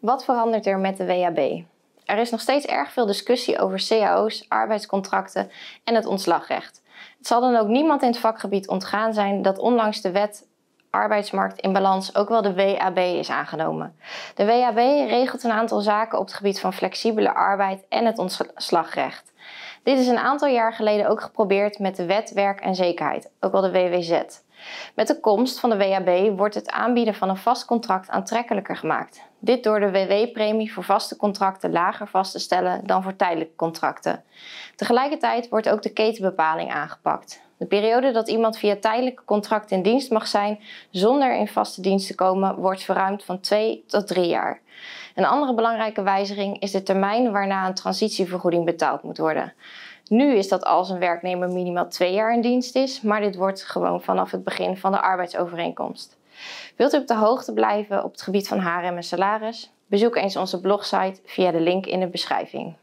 Wat verandert er met de WAB? Er is nog steeds erg veel discussie over cao's, arbeidscontracten en het ontslagrecht. Het zal dan ook niemand in het vakgebied ontgaan zijn dat onlangs de wet arbeidsmarkt in balans ook wel de WAB is aangenomen. De WAB regelt een aantal zaken op het gebied van flexibele arbeid en het ontslagrecht. Dit is een aantal jaar geleden ook geprobeerd met de Wet Werk en Zekerheid, ook wel de WWZ. Met de komst van de WHB wordt het aanbieden van een vast contract aantrekkelijker gemaakt. Dit door de WW-premie voor vaste contracten lager vast te stellen dan voor tijdelijke contracten. Tegelijkertijd wordt ook de ketenbepaling aangepakt. De periode dat iemand via tijdelijke contract in dienst mag zijn zonder in vaste dienst te komen wordt verruimd van 2 tot 3 jaar. Een andere belangrijke wijziging is de termijn waarna een transitievergoeding betaald moet worden. Nu is dat als een werknemer minimaal 2 jaar in dienst is, maar dit wordt gewoon vanaf het begin van de arbeidsovereenkomst. Wilt u op de hoogte blijven op het gebied van HRM en salaris? Bezoek eens onze blogsite via de link in de beschrijving.